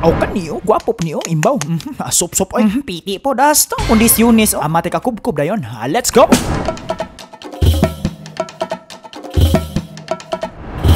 O kaniyo, gwapo niyo, imbaw. Mm -hmm. Sop-sop, oy. Mhm, piti po, dasto. Kundis yunis, oh. amate ah, ka dayon. Ah, let's go!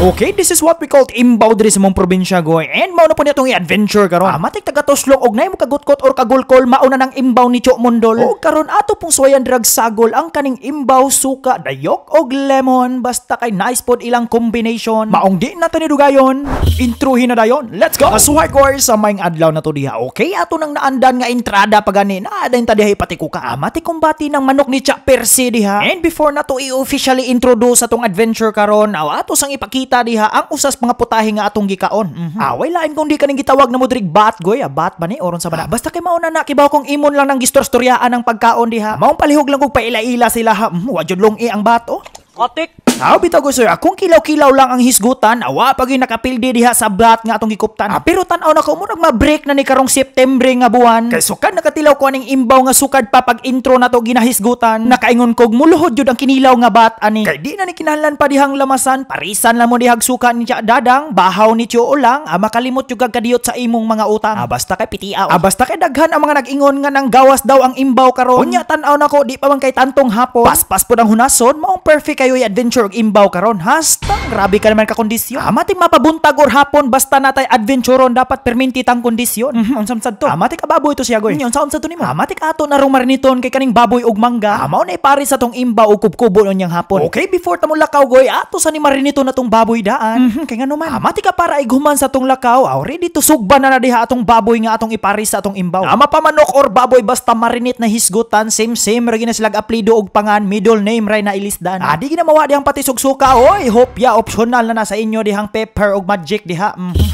Okay, this is what we call imbaw diri sa mong probinsya goy. And mao na po nitong itong adventure karon. Ah, matik taga Toslok og nay mo kagutkot or kagulkol mao na ng imbaw ni Cho Mondol. Og oh. karon ato pong soyan drag sagol ang kaning imbaw suka dayok og lemon basta kay nice pod ilang combination. Maong di na ni dugayon. Intruhin na dayon. Let's go. Asuhay ko sa maing adlaw na to diha. Okay, ato nang naandan nga entrada pagani na adayon ta diha ipati ko ka amati ah, kumbati ng manok ni Cha Percy diha. And before na to i-officially introduce atong adventure karon, aw ato sang ipakita makita diha ang usas mga putahe nga atong gikaon. Mm-hmm. Away ah, lain kung di kaning gitawag na mudrig bat goy, ah, bat ba ni oron sa bana. Ah. Basta kay mao na nakibaw kong imon lang nang gistorstoryahan ang pagkaon diha. Maong palihog lang kog paila-ila sila ha. Mm, wa long i ang bato. Oh. Katik! Tao bitaw ko sir, akong kilaw-kilaw lang ang hisgutan, awa pag yung nakapildi diha sa blat nga atong gikuptan. Ah, pero tanaw na ko, murag ma-break na ni karong September nga buwan. Kay sukad nakatilaw ko aning imbaw nga sukad pa pag intro na to ginahisgutan. Nakaingon kog muluhod jud ang kinilaw nga bat ani. Kay di na ni kinahanglan pa dihang lamasan, parisan lang mo dihag suka ni dadang, bahaw ni tiyo ulang, ah, makalimot yung gagkadiyot sa imong mga utang. Ah, basta kay pitia. Ah, basta kay daghan ang mga nag nga nang gawas daw ang imbaw karon. Unya tanaw na ko, di pa man kay tantong hapon. Paspas pud ang hunason, maong perfect kayo adventure og imbaw karon. Hastang grabe ka naman ka kondisyon. Amatik mapabuntag or hapon basta natay adventuron dapat perminti tang kondisyon. Mm, unsam sad to? Amatik ababoy to siya goy. Mm, unsam sad to nimo? Amatik ato na rumariniton kay kaning baboy og mangga. Amaw na ipari sa tong imbaw og kubkubo niyang hapon. Okay before ta mo lakaw goy, ato sa ni marinito na tong baboy daan. Mm-hmm, kay ngano man. Amatik ka para iguman sa tong lakaw. Already to sugba na na diha atong baboy nga atong ipari sa atong imbaw. Ama pa or baboy basta marinit na hisgutan same same ra gina sila aplido og pangan middle name ra na ilisdan. Adi ginamawa dihang pati sugsuka oy hope ya optional na nasa inyo dihang pepper og magic diha mm -hmm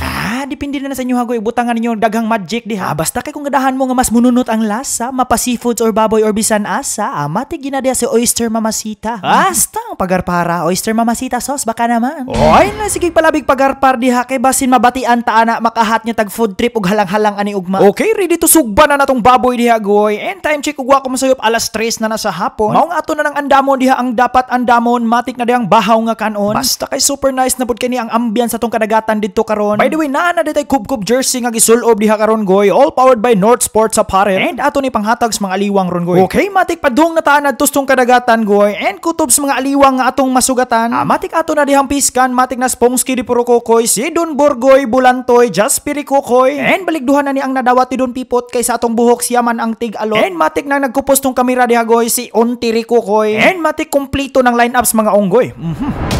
depende na, sa inyo hagoy butangan ninyo daghang magic diha. Ah, basta kay kung gadahan mo nga mas mununot ang lasa, mapa seafoods or baboy or bisan asa, amati ah, ginadya si oyster mamasita. Ah? Basta ang pagarpara, oyster mamasita sauce baka naman. Oy, na sige palabig pagarpar diha kay basin mabatian ta ana makahat nya tag food trip ug halang-halang ani ugma. Okay, ready to sugba na natong baboy diha goy. And time check ugwa ko masayop alas 3 na na sa hapon. Maong ato na ng andamon diha ang dapat andamon matik na diyang bahaw nga kanon. Basta kay super nice na pud kani ang ambiance sa tong kadagatan didto karon. By the way, naa na ditay kubkob jersey nga gisulob ni Hakaron goy all powered by North Sports Apparel and ato ni panghatags mga aliwang ron goy. Okay, matik padung na tanan tustong kadagatan goy and kutob sa mga aliwang nga atong masugatan. Ah, matik ato na dihang piskan, matik na spongski di puro kokoy, si Don Borgoy, Bulantoy, Jaspiri Kokoy and baligduhan na ni ang nadawat ni Don Pipot kaysa atong buhok Yaman ang tig And matik na nagkupos tong kamera diha goy si Ontiri Kokoy and matik kompleto ng lineups mga onggoy. Mm-hmm.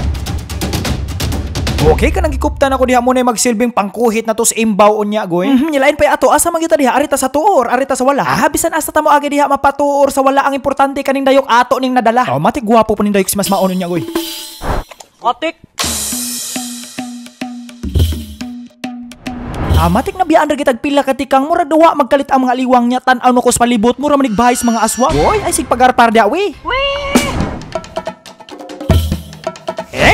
Okay ka nang gikuptan ako diha mo na magsilbing pangkuhit na to sa imbaw unya goy. Mm -hmm, nilain pa ato asa man diha arita sa tuor, arita sa wala. Ah, bisan asa ta mo agi diha mapatuor sa wala ang importante kaning dayok ato ning nadala. Oh, mati gwapo po ning dayok si mas maon unya goy. Atik. Amatik ah, na biyaan ra pila katikang mura duwa magkalit ang mga liwang niya tan-aw no kos palibot mura manigbahay sa mga aswang. Boy, ay sig pagarpar da we. Wee!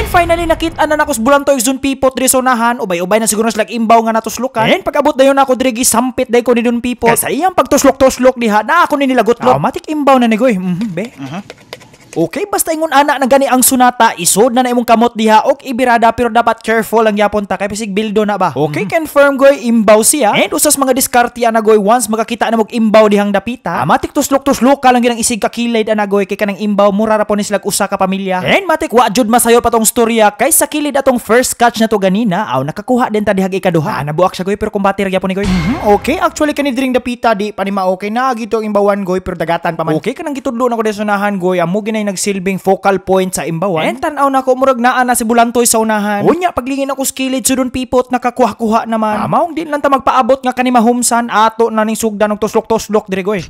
And finally nakita na ano, nakos bulan to igsoon pipot dre sonahan ubay-ubay na siguro slag imbaw nga natuslokan. And eh? pag abot dayon ako diri sampit day ko ni dun pipot. Kaya sa iyang pagtuslok-tuslok diha na ako ni nilagot-lot. Automatic imbaw na ni goy. Mm-hmm, be. Uh-huh. Okay, basta ingon ana na gani ang sunata, isod na na imong kamot diha og ibirada pero dapat careful ang yapon ta kay bisig bildo na ba. Okay, mm-hmm. confirm goy imbaw siya. And eh? usas mga diskarte ana goy once makakita na mog imbaw dihang dapita. Amatik ah. tuslok-tuslok ka lang ginang isig kakilid ana goy kay kanang imbaw mura ra po ni sila usa ka pamilya. Eh? And matik wa jud masayo patong storya kay sa kilid atong first catch na to ganina aw nakakuha din ta dihang ikaduha. Ah, nabuak siya goy pero kumbati ra gyapon ni goy. Mm-hmm. Okay, actually kani dring dapita di pa ni ma okay na gito imbawan goy pero dagatan pa man. Okay kanang gitudlo na ko desonahan goy amo ginay nagsilbing focal point sa imbawan. And tanaw na ko murag naa na si Bulantoy sa unahan. Unya paglingin ako skilid doon pipot nakakuha-kuha naman. Amaong ah, din lang ta magpaabot nga kanima humsan ato na ning sugdan og tuslok-tuslok diri goy.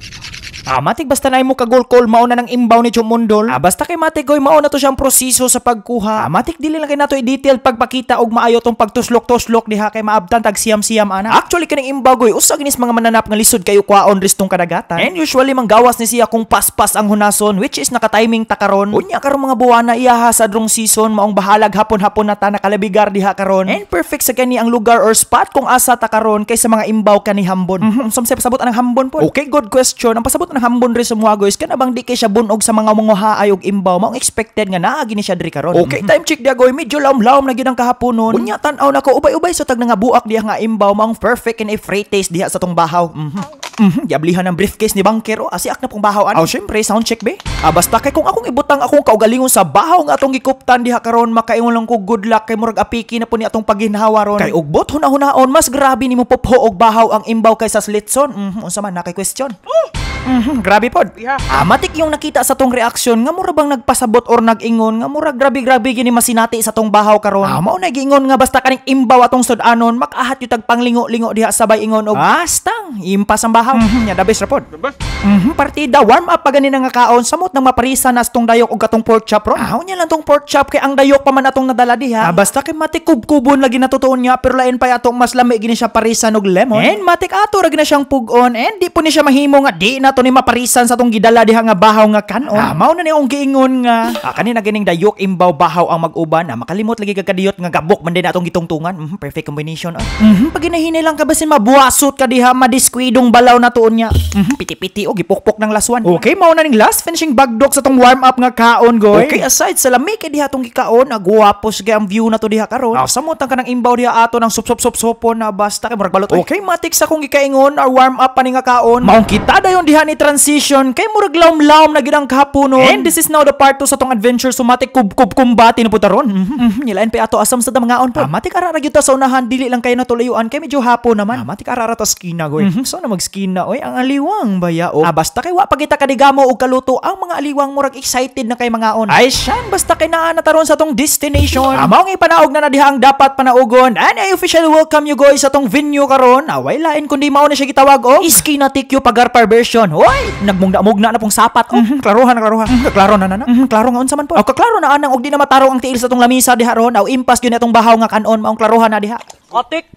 Ah, matik basta na mo kagol call mauna ng imbaw ni Chumundol. Ah, basta kay matik goy mauna to siyang proseso sa pagkuha. Ah, matik dili lang kay nato i-detail pagpakita og maayo tong pagtuslok-tuslok diha kay maabtan tag siyam-siyam ana. Actually kaning imbaw goy usa ginis mga mananap nga lisod kayo kwa kwaon tong kadagatan. And usually manggawas ni siya kung paspas ang hunason which is nakatiming ta karon. Unya karong mga buwana iyaha sa drong season maong bahalag hapon-hapon na ta nakalabigar diha karon. And perfect sa kani ang lugar or spot kung asa ta karon kaysa mga imbaw kani hambon. Mm-hmm, sabot ang hambon po. Okay, good question. Ang pasabot nang hambon rin sa mga guys, kanabang di kay siya bunog sa mga munguha ayog imbaw, maong expected nga naa gini siya diri karon. Okay, mhm. time check dia goy, medyo lawm-lawm na gyud ang kahaponon. Kunya tan-aw nako ubay-ubay sa tag na nga buak diha nga imbaw, maong perfect and a free taste diha sa tong bahaw. Mhm. Mm-hmm, yablihan ng briefcase ni Bangker o oh, asiak na pong bahawan. Oh, syempre, sound check be. Ah, basta kay kung akong ibutang akong kaugalingon sa bahaw nga atong ikuptan diha karon makaingon lang ko good luck kay murag apiki na po ni atong paginhawa ron. Kay ugbot huna-hunaon mas grabe nimo popho og bahaw ang imbaw kaysa sa Slitson. Mhm, unsa man na kay question. Oh! Mm-hmm, grabe pod. Yeah. Amatik ah, yung nakita sa tong reaction nga mura bang nagpasabot or nagingon nga mura grabe grabe gini masinati sa tong bahaw karon. Ah, mao nagingon nga basta kaning imbaw atong sud-anon makahat yung tagpanglingo-lingo diha sabay ingon og astang ah, impas ang bahaw. Mm-hmm, yeah, the best rapod. The best. Mm-hmm, partida warm up pagani nga kaon samot nang maparisa na tong dayok og katong pork chop ron. Aw ah, lang tong pork chop kay ang dayok pa man atong nadala diha. Ah, basta kay matik kubkubon lagi natutuon niya pero lain pa atong mas lami gini siya parisa og lemon. And matik ato ra gina siyang pugon and di po ni siya mahimo nga di na nato ni maparisan sa tong gidala diha nga bahaw nga kanon. Ah, mao na ni ang giingon nga ah, kanina gining dayok imbaw bahaw ang mag-uban. Ah, makalimot lagi kagkadiyot nga gabok man din atong gitungtungan. Mm, perfect combination. Ah. Mm-hmm, pag lang ka ba si mabuasot ka diha madiskwidong balaw na tuon niya. Mm-hmm, piti-piti o oh, gipukpok ng laswan. Okay, mao na ning last finishing bagdok sa tong warm up nga kaon goy. Okay, aside sa lamig kay diha tong gikaon, agwapo ah, gay ang view na to diha karon. Ah, samutang ka ng imbaw diha ato ng sup sup sup sopo na basta kay murag balot. Okay, matik sa kong gikaingon or ah, warm up pa ni nga kaon. Maong kita dayon diha ni transition kay murag laom-laom na gid ang kahaponon. And this is now the part 2 sa tong adventure sumatik kub kumbati na puta ron. Mhm, mhm, nilain pay ato asam sa mga on po. Ah, matik arara gyud sa unahan dili lang kayo natulayuan kay medyo hapo naman. Ah, matik arara ta skina goy. Mhm, so na magskina oy ang aliwang bayao. Oh? Ah basta kay wa pagita kadigamo og kaluto ang mga aliwang murag excited na kay mga on Ay syan basta kay naa taron sa tong destination. amo ang ipanaog na nadihang dapat panaugon. And I officially welcome you guys sa tong venue karon. Away ah, lain kundi mao na siya gitawag og oh. iskina tikyo pagarpar version. Hoy! Nagmugna-mugna na pong sapat. Oh. Mm-hmm, klaruhan na klaruhan. Mm-hmm, klaro na na na. Mm-hmm, klaro nga unsa man po. Oh, klaro na anang og di na mataro ang tiil sa tong lamisa diha ron. Aw impas gyud na bahaw nga kanon maong klaruhan na diha. Otik,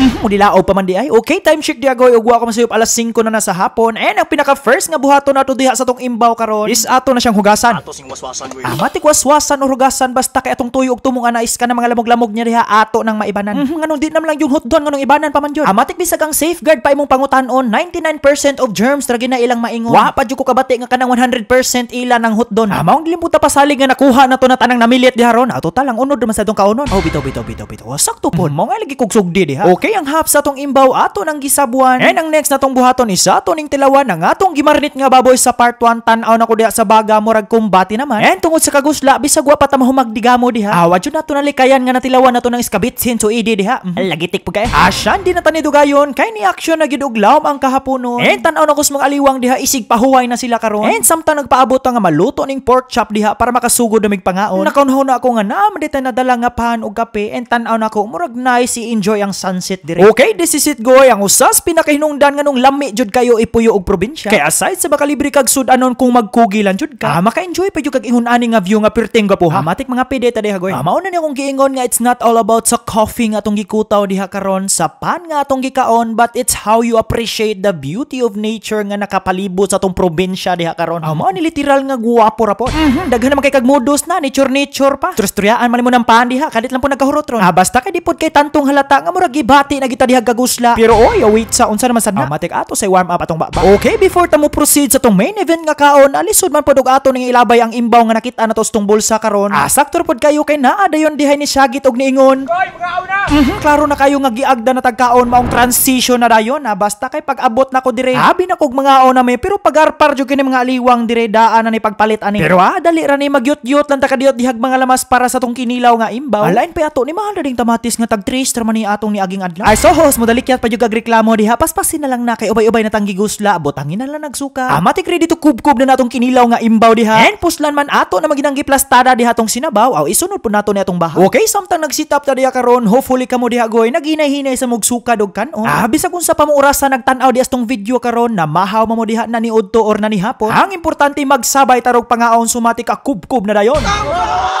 Mm, o pa man di ay. Okay, time check di ug wa ko masayop alas 5 na na sa hapon. And ang pinaka-first nga buhaton nato diha sa tong imbaw karon is ato na siyang hugasan. Ato sing waswasan, güey. Ah, waswasan o hugasan basta kay atong tuyo ug tumong anais ka na mga lamog-lamog niya diha ato nang maibanan. Mm, nganong di na lang yung hotdon nganong ibanan pa man jud. Ah, bisag ang safeguard pa imong pangutanon 99% of germs ra na ilang maingon. Wa pa jud ko kabati nga kanang 100% ila nang hotdon. Amo Ah, maong limuta pasalig nga nakuha nato na tanang namilit diha ron. Ato ah, talang unod man sa tong kaunon. Oh, bitaw bitaw bitaw bitaw. Sakto pon. Mm. Mao nga lagi kog sugdi diha. Okay, Kay ang haps atong imbaw ato ng gisabuan. And ang next natong buhaton is ato ning tilawan nga atong gimarinit nga baboy sa part 1 tan-aw na ko diha sa baga murag kumbati naman. And tungod sa kagusla bisag wa pa ta mahumagdigamo diha. Awa jud nato nalikayan nga natilawan nato ng iskabit so idi diha. Mm. Lagitik po kay Asyan di na dugayon kay ni action na gid uglawm ang kahaponon. And tan-aw na kus mga aliwang diha isig pahuway na sila karon. And samtang nagpaabot nga maluto ning pork chop diha para makasugod na pangaon Nakaunhaw na ako nga naam dita nadala nga pan og kape and tan-aw na ko murag nice i enjoy ang sunset shit diri. Okay, this is it goy. Ang usas pinakahinungdan nganong lami jud kayo ipuyo og probinsya. Kay aside sa bakalibre kag sud-anon kung magkugilan jud ka, ah, maka-enjoy pa jud kag ingon-ani nga view nga perteng pirting po ha. Ah, matik mga ta diha goy. Ah, mauna ni akong giingon nga it's not all about sa coffee nga atong gikutaw diha karon sa pan nga atong gikaon but it's how you appreciate the beauty of nature nga nakapalibot sa atong probinsya diha karon. Ah, mao ni literal nga guwapo ra po. Mm-hmm. Daghan man kay kag modos na ni nature nature pa. Trusturyaan man mo nang pan diha kadit lang po nagkahurot ron. Ah, basta kay di pod kay tantong halata nga mura gibat Nagati na kita dihag kagusla. Pero oy, wait sa unsa naman sad na. Ah, ato say warm up atong baba. Okay, before ta mo proceed sa tong main event nga kaon, alisod man podog ato ning ilabay ang imbaw nga nakita na to sa tong bulsa karon. Ah, saktor pod kayo kay naa dayon dihay ni Shagit og niingon. Koy, mga Mm-hmm, klaro na kayo nga giagda na tagkaon maong transition na dayon na ah, basta kay pag-abot na ko dire. Abi na kog mga ona may pero pagarpar jud kini mga aliwang dire daan na ni pagpalit ani. Pero ah, dali ra ni magyot-yot lang takadiot dihag mga lamas para sa tong kinilaw nga imbaw. Alain pa ato ni mahal ding tamatis nga tag 3 man ni atong niaging adlaw lang. Ay so host, modali kaya't pagyog agreklamo di Paspasin na lang na kay ubay-ubay na tanggi gusla. Botangin na lang nagsuka. Amatik ah, credit to kubkub na natong kinilaw nga imbaw diha. And puslan man ato na maginanggi plastada di hatong sinabaw. Aw isunod po nato ni atong baha. Okay, samtang nagsit up ta diya karon, hopefully kamo diha goy naginay-hinay sa mugsuka dog kanon. Ah, bisa sa pamuoras sa nagtan-aw diha video karon na mahaw mo diha na ni udto or na ni hapon. Ang importante magsabay tarog pangaon sumati ka kubkub na dayon.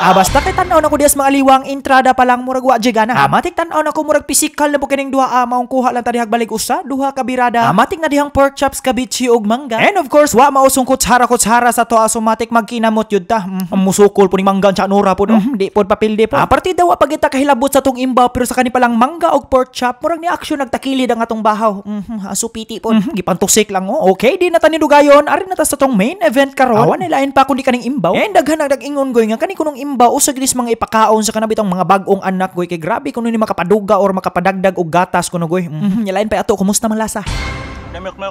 Ah, basta kay tan-aw na ko diha mga liwang intrada pa lang murag wa jigana. Ah, matik tan na ko murag pisikal na kining duha ah, maong kuha lang tadi hagbalik usa, duha ka birada. Amatik ah, na dihang pork chops, kabitsi ug mangga. And of course, wa mausong kutsara-kutsara sa toa ah, sumatik magkinamot yud ta. Mm, -hmm. musukol po ni mangga sa nura po. Mm, -hmm. di po papilde po. Ah, daw wa pagita kahilabot sa tong imbaw pero sa kani lang mangga ug pork chop murang ni aksyon nagtakilid ang atong bahaw. Mm, -hmm. asupiti po. Mm, gipantusik lang oh. Okay, di na tani dugayon. Ari na ta sa tong main event karon. Awa na lain pa kundi kaning imbaw. And daghan nagdagingon goy nga kani kunong imbaw usag mga ipakaon sa kanabitang mga bagong anak goy kay grabe kuno ni makapaduga or makapadagdag og gatas kuno goy. Mm, -hmm. Yalain pa ato kumusta man lasa.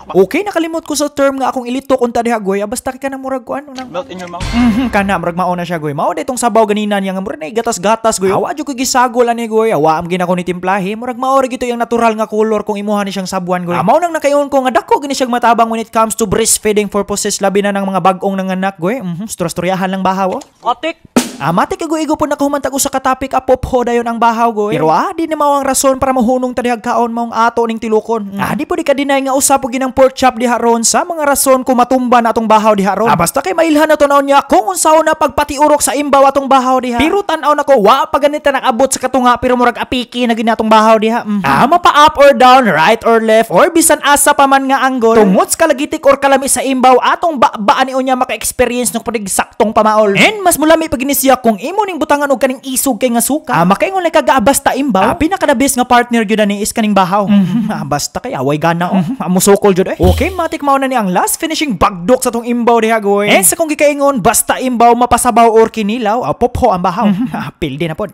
Okay, nakalimot ko sa term nga akong ilito unta diha hagoy. Ah, basta ka na murag ko ano nang melt in your mouth. Mhm, kana murag mauna siya goy. Mao daytong sabaw ganina niya nga murag gatas-gatas goy. Awa jud ko gisagol ani goy. Awa am ginako ni timplahi. Murag mao ra gito yung natural nga color kung imuha ni siyang sabuan goy. Amaw ah. nang nakayon ko nga dako gini siyang matabang when it comes to breastfeeding purposes labi na ng mga bag-ong nanganak goy. Mhm, storya-storyahan lang bahaw. Oh. Atik. Amati ah, kago igo po nakahumanta ko sa katapik apop ho dayon ang bahaw goy. Pero ah, di na mao ang rason para mahunong tadihag kaon maong ato ning tilukon. Mm. Ah, di po di ka dinay nga us sa pug ginang pork chop diha ron sa mga rason kung matumba na atong bahaw di Haron. Ah, kay mailhan na to naon niya kung unsaon na pagpatiurok sa imbaw atong bahaw diha. Pero tan-aw na ko wa pa ganita nakabot sa katunga pero murag apiki na ginatong bahaw ha. Mm-hmm. Ah, mapa up or down, right or left or bisan asa pa man nga angle. Tungod sa kalagitik or kalami sa imbaw atong baan niya maka-experience ng paniagsaktong pamaol. And mas mulami pag siya kung imo ning butangan og kaning isog kay nga suka. Ah, makaingon lang kagaabasta imbaw. Ah, pinaka nga partner gyud ni is kaning bahaw. Mm-hmm. basta kay away gana. Mm-hmm so jud eh. Okay, matik mao na ni ang last finishing bagdok sa tong imbaw diha goy. Eh sa kong gikaingon basta imbaw mapasabaw or kinilaw, apop ho ang bahaw. Apil din na po.